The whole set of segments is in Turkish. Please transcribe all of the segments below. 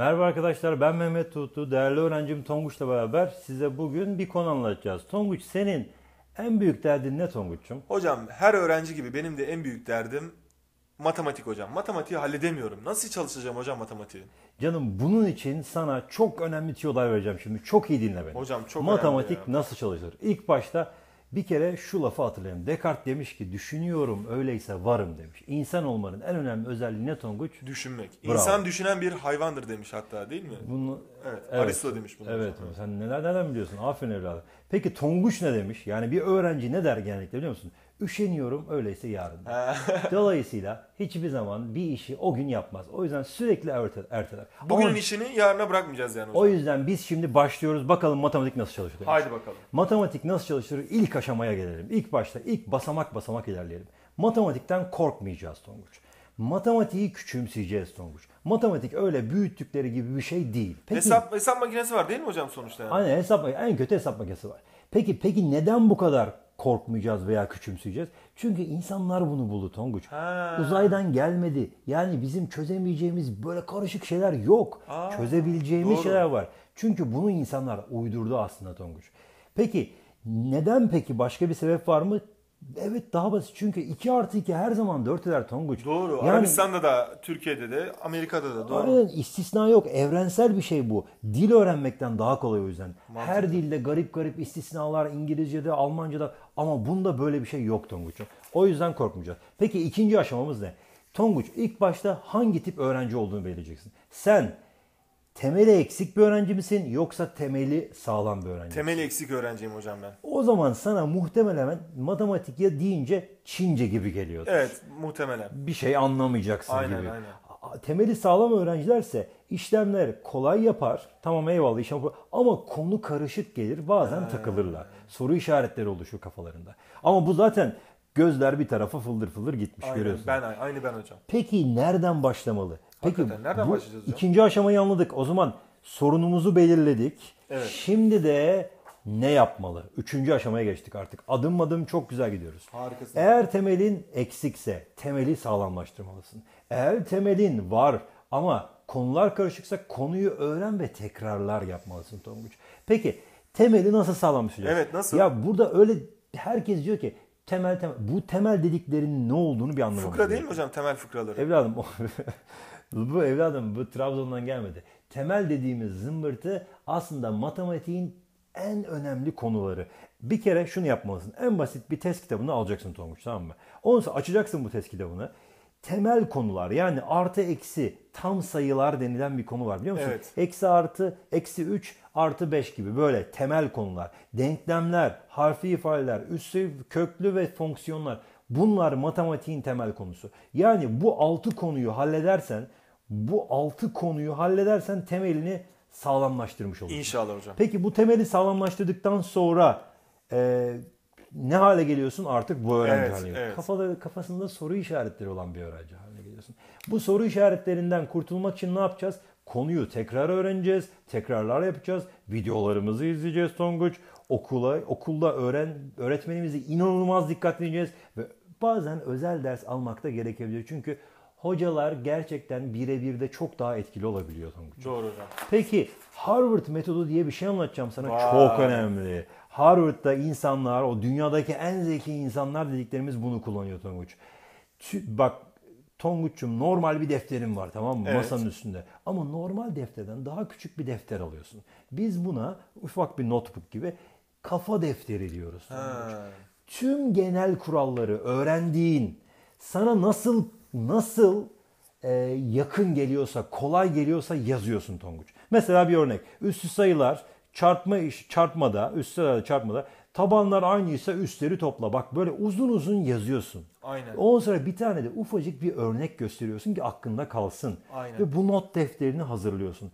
Merhaba arkadaşlar ben Mehmet Tuğutlu. Değerli öğrencim Tonguç'la beraber size bugün bir konu anlatacağız. Tonguç senin en büyük derdin ne Tonguç'cum? Hocam her öğrenci gibi benim de en büyük derdim matematik hocam. Matematiği halledemiyorum. Nasıl çalışacağım hocam matematiği? Canım bunun için sana çok önemli tiyolar vereceğim şimdi. Çok iyi dinle beni. Hocam çok Matematik önemli Matematik nasıl çalışır? İlk başta bir kere şu lafı hatırlayalım. Descartes demiş ki düşünüyorum öyleyse varım demiş. İnsan olmanın en önemli özelliği ne Tonguç? Düşünmek. Bravo. İnsan düşünen bir hayvandır demiş hatta değil mi? Bunu, evet, evet. Aristo demiş bunu. Evet. Hocam. Sen neler neden biliyorsun? Aferin evladım. Peki Tonguç ne demiş? Yani bir öğrenci ne der genellikle biliyor musun? Üşeniyorum öyleyse yarın. Dolayısıyla hiçbir zaman bir işi o gün yapmaz. O yüzden sürekli erteler. erteler. Bugünün Ama, işini yarına bırakmayacağız yani. O, o yüzden biz şimdi başlıyoruz. Bakalım matematik nasıl çalışır. Haydi bakalım. Matematik nasıl çalışır? İlk aşamaya gelelim. İlk başta ilk basamak basamak ilerleyelim. Matematikten korkmayacağız Tonguç. Matematiği küçümseyeceğiz Tonguç. Matematik öyle büyüttükleri gibi bir şey değil. Peki, hesap hesap makinesi var değil mi hocam sonuçta? Yani? Aynen hesap en kötü hesap makinesi var. Peki peki neden bu kadar korkmayacağız veya küçümseyeceğiz. Çünkü insanlar bunu buldu Tonguç. Ha. Uzaydan gelmedi. Yani bizim çözemeyeceğimiz böyle karışık şeyler yok. Aa, Çözebileceğimiz doğru. şeyler var. Çünkü bunu insanlar uydurdu aslında Tonguç. Peki neden peki başka bir sebep var mı? Evet daha basit çünkü 2 artı 2 her zaman 4 eder Tonguç. Doğru. Yani, Arabistan'da da, Türkiye'de de, Amerika'da da doğru. Aynen istisna yok. Evrensel bir şey bu. Dil öğrenmekten daha kolay o yüzden. Mantıklı. Her dilde garip garip istisnalar İngilizce'de, Almanca'da ama bunda böyle bir şey yok Tonguç'un. O yüzden korkmayacağız. Peki ikinci aşamamız ne? Tonguç ilk başta hangi tip öğrenci olduğunu belirleyeceksin. Sen temeli eksik bir öğrenci misin yoksa temeli sağlam bir öğrenci misin? Temeli eksik öğrenciyim hocam ben. O zaman sana muhtemelen matematik ya deyince Çince gibi geliyor. Evet muhtemelen. Bir şey anlamayacaksın aynen, gibi. Aynen aynen temeli sağlam öğrencilerse işlemler kolay yapar. Tamam eyvallah işlem ama konu karışık gelir. Bazen takılırlar. Soru işaretleri oluşur kafalarında. Ama bu zaten gözler bir tarafa fıldır fıldır gitmiş Aynen, görüyorsun. Ben aynı ben hocam. Peki nereden başlamalı? Peki Hakikaten, nereden bu başlayacağız hocam? ikinci aşamayı anladık. O zaman sorunumuzu belirledik. Evet. Şimdi de ne yapmalı? Üçüncü aşamaya geçtik artık. Adım adım çok güzel gidiyoruz. Harikasın. Eğer temelin eksikse temeli sağlamlaştırmalısın. Eğer temelin var ama konular karışıksa konuyu öğren ve tekrarlar yapmalısın Tonguç. Peki temeli nasıl sağlamlaştıracağız? Evet nasıl? Ya burada öyle herkes diyor ki temel temel. Bu temel dediklerinin ne olduğunu bir anlamamız Fıkra değil mi hocam temel fıkraları? Evladım bu evladım bu Trabzon'dan gelmedi. Temel dediğimiz zımbırtı aslında matematiğin en önemli konuları. Bir kere şunu yapmalısın. En basit bir test kitabını alacaksın Tonguç tamam mı? Onsa açacaksın bu test kitabını. Temel konular yani artı eksi tam sayılar denilen bir konu var biliyor musun? Evet. Eksi artı, eksi 3, artı 5 gibi böyle temel konular. Denklemler, harfi ifadeler, üssü, köklü ve fonksiyonlar. Bunlar matematiğin temel konusu. Yani bu 6 konuyu halledersen, bu 6 konuyu halledersen temelini sağlamlaştırmış olacağız. İnşallah hocam. Peki bu temeli sağlamlaştırdıktan sonra e, ne hale geliyorsun artık bu öğrenci evet, haline. Evet. Kafada, kafasında soru işaretleri olan bir öğrenci haline geliyorsun. Bu soru işaretlerinden kurtulmak için ne yapacağız? Konuyu tekrar öğreneceğiz, tekrarlar yapacağız, videolarımızı izleyeceğiz Tonguç. Okula, okulda öğren, öğretmenimizi inanılmaz dikkatleyeceğiz ve bazen özel ders almakta gerekebilir. Çünkü hocalar gerçekten birebir de çok daha etkili olabiliyor Tonguç. Doğru hocam. Peki Harvard metodu diye bir şey anlatacağım sana. Vay. Çok önemli. Harvard'da insanlar, o dünyadaki en zeki insanlar dediklerimiz bunu kullanıyor Tonguç. Bak Tonguç'um normal bir defterim var tamam mı? Evet. Masanın üstünde. Ama normal defterden daha küçük bir defter alıyorsun. Biz buna ufak bir notebook gibi kafa defteri diyoruz. Tonguç. Tüm genel kuralları öğrendiğin, sana nasıl nasıl e, yakın geliyorsa, kolay geliyorsa yazıyorsun Tonguç. Mesela bir örnek. Üstü sayılar çarpma iş, çarpmada, üstü sayılar çarpmada tabanlar aynıysa üstleri topla. Bak böyle uzun uzun yazıyorsun. Aynen. Ondan sonra bir tane de ufacık bir örnek gösteriyorsun ki aklında kalsın. Aynen. Ve bu not defterini hazırlıyorsun.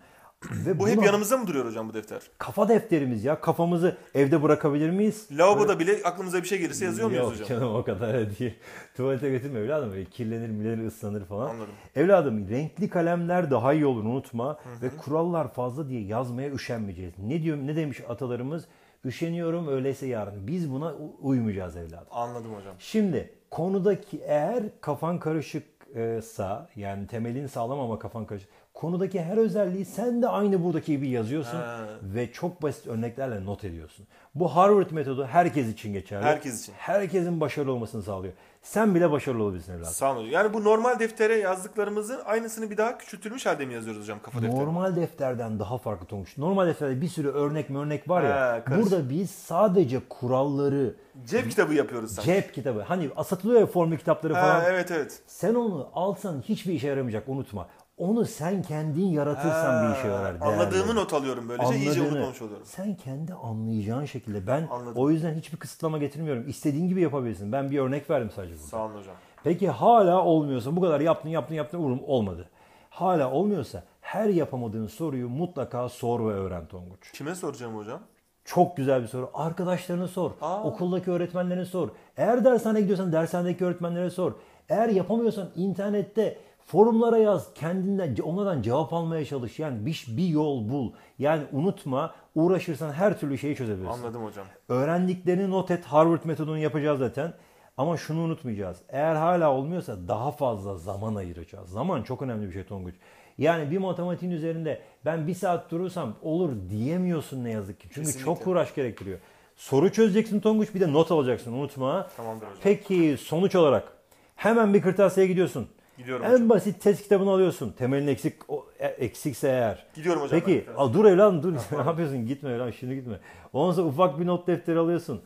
Ve bu hep yanımızda mı duruyor hocam bu defter? Kafa defterimiz ya. Kafamızı evde bırakabilir miyiz? Lavaboda bile aklımıza bir şey gelirse yazıyor muyuz Yok hocam? canım o kadar değil. Tuvalete götürme evladım. Böyle kirlenir milenir ıslanır falan. Anladım. Evladım renkli kalemler daha iyi olur unutma. Ve kurallar fazla diye yazmaya üşenmeyeceğiz. Ne diyorum ne demiş atalarımız? Üşeniyorum öyleyse yarın. Biz buna uymayacağız evladım. Anladım hocam. Şimdi konudaki eğer kafan karışık e, sağ yani temelin sağlam ama kafan karışık. Konudaki her özelliği sen de aynı buradaki gibi yazıyorsun ha. ve çok basit örneklerle not ediyorsun. Bu Harvard metodu herkes için geçerli. Herkes için. Herkesin başarılı olmasını sağlıyor. Sen bile başarılı olabilirsin evladım. Sağ olun. Yani bu normal deftere yazdıklarımızın aynısını bir daha küçültülmüş halde mi yazıyoruz hocam kafa defteri? Normal defterden daha farklı olmuş. Normal defterde bir sürü örnek örnek var ya. Ha, burada biz sadece kuralları... Cep kitabı yapıyoruz sanki. Cep kitabı. Hani satılıyor ya formül kitapları falan. Ha, evet evet. Sen onu alsan hiçbir işe yaramayacak unutma. Onu sen kendin yaratırsan ha, bir işe yarar. Değerli. Anladığımı not alıyorum böylece Anladığını, iyice unutmamış oluyorum. Sen kendi anlayacağın şekilde ben Anladım. o yüzden hiçbir kısıtlama getirmiyorum. İstediğin gibi yapabilirsin. Ben bir örnek verdim sadece burada. Sağ olun hocam. Peki hala olmuyorsa bu kadar yaptın yaptın yaptın uğrum olmadı. Hala olmuyorsa her yapamadığın soruyu mutlaka sor ve öğren Tonguç. Kime soracağım hocam? Çok güzel bir soru. Arkadaşlarına sor. Aa. Okuldaki öğretmenlerine sor. Eğer dershaneye gidiyorsan dershanedeki öğretmenlere sor. Eğer yapamıyorsan internette Forumlara yaz, kendinden, onlardan cevap almaya çalış. Yani bir, bir yol bul. Yani unutma, uğraşırsan her türlü şeyi çözebilirsin. Anladım hocam. Öğrendiklerini not et. Harvard metodunu yapacağız zaten. Ama şunu unutmayacağız. Eğer hala olmuyorsa daha fazla zaman ayıracağız. Zaman çok önemli bir şey Tonguç. Yani bir matematiğin üzerinde ben bir saat durursam olur diyemiyorsun ne yazık ki. Çünkü Kesinlikle. çok uğraş gerektiriyor. Soru çözeceksin Tonguç bir de not alacaksın unutma. Tamamdır hocam. Peki sonuç olarak hemen bir kırtasiye gidiyorsun. Gidiyorum en hocam. basit test kitabını alıyorsun. Temelin eksik o, e, eksikse eğer. Gidiyorum hocam. Peki al, dur evlan dur. ne yapıyorsun? Gitme evlan şimdi gitme. Ondan sonra ufak bir not defteri alıyorsun.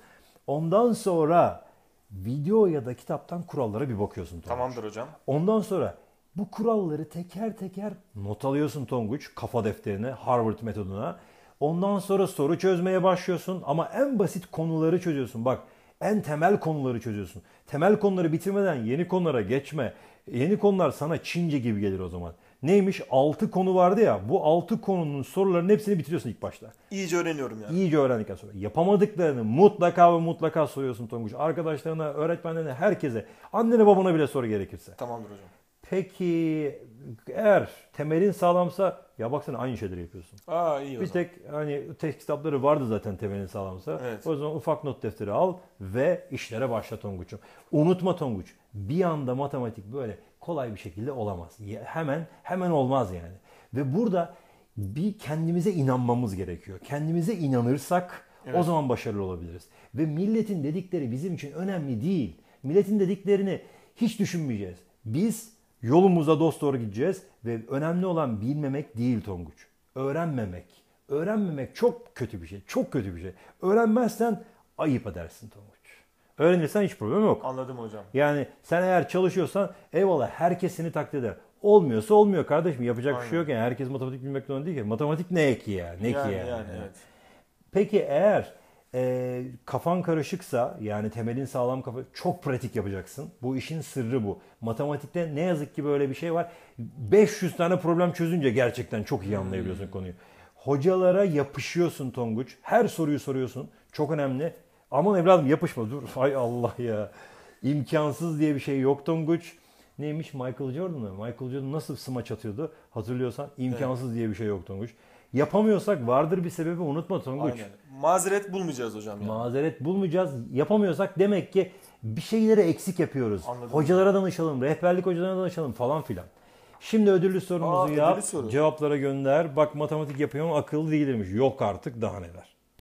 Ondan sonra video ya da kitaptan kurallara bir bakıyorsun. Tonguç. Tamamdır hocam. Ondan sonra bu kuralları teker teker not alıyorsun Tonguç kafa defterine, Harvard metoduna. Ondan sonra soru çözmeye başlıyorsun ama en basit konuları çözüyorsun. Bak en temel konuları çözüyorsun. Temel konuları bitirmeden yeni konulara geçme. Yeni konular sana Çince gibi gelir o zaman. Neymiş? 6 konu vardı ya. Bu 6 konunun sorularının hepsini bitiriyorsun ilk başta. İyice öğreniyorum yani. İyice öğrendikten sonra. Yapamadıklarını mutlaka ve mutlaka soruyorsun Tonguç. Arkadaşlarına, öğretmenlerine, herkese. Annene babana bile soru gerekirse. Tamamdır hocam. Peki eğer temelin sağlamsa ya baksana aynı şeyleri yapıyorsun. Aa iyi o Bir zaman. tek hani test kitapları vardı zaten temelin sağlamsa. Evet. O zaman ufak not defteri al ve işlere başla Tonguç'um. Unutma Tonguç. Bir anda matematik böyle kolay bir şekilde olamaz. Hemen hemen olmaz yani. Ve burada bir kendimize inanmamız gerekiyor. Kendimize inanırsak evet. o zaman başarılı olabiliriz. Ve milletin dedikleri bizim için önemli değil. Milletin dediklerini hiç düşünmeyeceğiz. Biz Yolumuza dost doğru gideceğiz ve önemli olan bilmemek değil Tonguç. Öğrenmemek. Öğrenmemek çok kötü bir şey. Çok kötü bir şey. Öğrenmezsen ayıp edersin Tonguç. Öğrenirsen hiç problem yok. Anladım hocam. Yani sen eğer çalışıyorsan eyvallah herkesini takdir eder. Olmuyorsa olmuyor kardeşim. Yapacak Aynen. bir şey yok yani. Herkes matematik bilmek zorunda değil ki. Matematik ne ki ya? Ne yani, ki ya? Yani, evet. Peki eğer e, kafan karışıksa yani temelin sağlam kafa çok pratik yapacaksın. Bu işin sırrı bu. Matematikte ne yazık ki böyle bir şey var. 500 tane problem çözünce gerçekten çok iyi anlayabiliyorsun hmm. konuyu. Hocalara yapışıyorsun Tonguç. Her soruyu soruyorsun. Çok önemli. Aman evladım yapışma dur. Ay Allah ya. İmkansız diye bir şey yok Tonguç. Neymiş Michael Jordan mı? Michael Jordan nasıl smaç atıyordu? Hatırlıyorsan İmkansız evet. diye bir şey yok Tonguç. Yapamıyorsak vardır bir sebebi unutma Tonguç. Aynen. Mazeret bulmayacağız hocam. Yani. Mazeret bulmayacağız. Yapamıyorsak demek ki bir şeyleri eksik yapıyoruz. Anladım. Hocalara danışalım, rehberlik hocalarına danışalım falan filan. Şimdi ödüllü sorumuzu Aa, yap, ödüllü soru. cevaplara gönder. Bak matematik yapıyorum akıllı değilmiş. Yok artık daha neler.